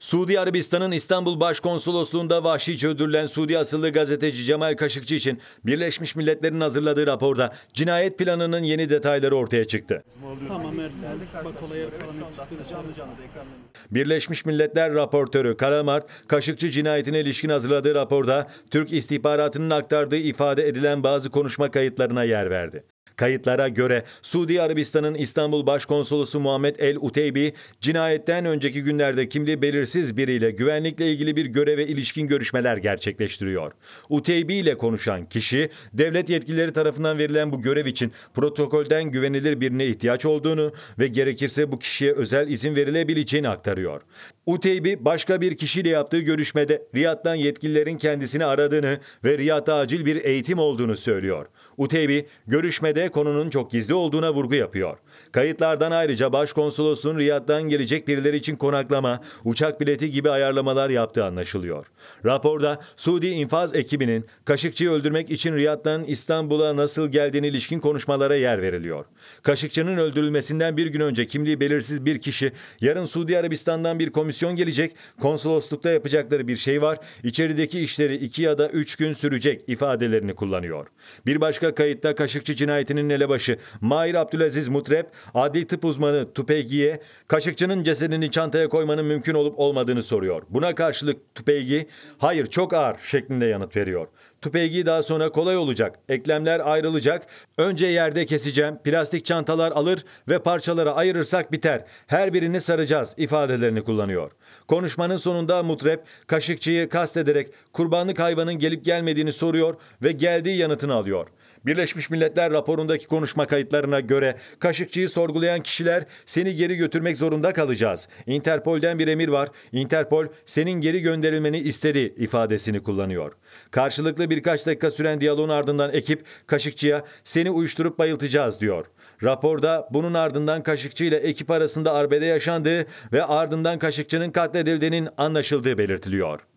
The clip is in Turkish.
Suudi Arabistan'ın İstanbul Başkonsolosluğu'nda vahşice öldürülen Suudi asıllı gazeteci Cemal Kaşıkçı için Birleşmiş Milletler'in hazırladığı raporda cinayet planının yeni detayları ortaya çıktı. Tamam Birleşmiş Milletler raportörü Karamart, Kaşıkçı cinayetine ilişkin hazırladığı raporda Türk istihbaratının aktardığı ifade edilen bazı konuşma kayıtlarına yer verdi. Kayıtlara göre Suudi Arabistan'ın İstanbul Başkonsolosu Muhammed El Uteybi cinayetten önceki günlerde kimliği belirsiz biriyle güvenlikle ilgili bir göreve ilişkin görüşmeler gerçekleştiriyor. Uteybi ile konuşan kişi devlet yetkilileri tarafından verilen bu görev için protokolden güvenilir birine ihtiyaç olduğunu ve gerekirse bu kişiye özel izin verilebileceğini aktarıyor. Uteybi başka bir kişiyle yaptığı görüşmede Riyad'dan yetkililerin kendisini aradığını ve Riyad'da acil bir eğitim olduğunu söylüyor. Uteybi görüşmede konunun çok gizli olduğuna vurgu yapıyor. Kayıtlardan ayrıca başkonsolosun Riyad'dan gelecek birileri için konaklama, uçak bileti gibi ayarlamalar yaptığı anlaşılıyor. Raporda Suudi infaz ekibinin Kaşıkçı'yı öldürmek için Riyad'dan İstanbul'a nasıl geldiğini ilişkin konuşmalara yer veriliyor. Kaşıkçı'nın öldürülmesinden bir gün önce kimliği belirsiz bir kişi, yarın Suudi Arabistan'dan bir komisyon gelecek, konsoloslukta yapacakları bir şey var, içerideki işleri iki ya da üç gün sürecek ifadelerini kullanıyor. Bir başka kayıtta Kaşıkçı cinayeti Cumhuriyeti'nin elebaşı Mahir Abdülaziz Mutrep, adli tıp uzmanı Tupegiye, Kaşıkçı'nın cesedini çantaya koymanın mümkün olup olmadığını soruyor. Buna karşılık Tupegi, hayır çok ağır şeklinde yanıt veriyor. Tupegi daha sonra kolay olacak, eklemler ayrılacak, önce yerde keseceğim, plastik çantalar alır ve parçalara ayırırsak biter, her birini saracağız ifadelerini kullanıyor. Konuşmanın sonunda Mutrep, Kaşıkçı'yı kastederek kurbanlık hayvanın gelip gelmediğini soruyor ve geldiği yanıtını alıyor. Birleşmiş Milletler raporundaki konuşma kayıtlarına göre Kaşıkçı'yı sorgulayan kişiler seni geri götürmek zorunda kalacağız. Interpol'den bir emir var. Interpol senin geri gönderilmeni istedi ifadesini kullanıyor. Karşılıklı birkaç dakika süren diyaloğun ardından ekip Kaşıkçı'ya seni uyuşturup bayıltacağız diyor. Raporda bunun ardından Kaşıkçı ile ekip arasında arbede yaşandığı ve ardından Kaşıkçı'nın katledildiğinin anlaşıldığı belirtiliyor.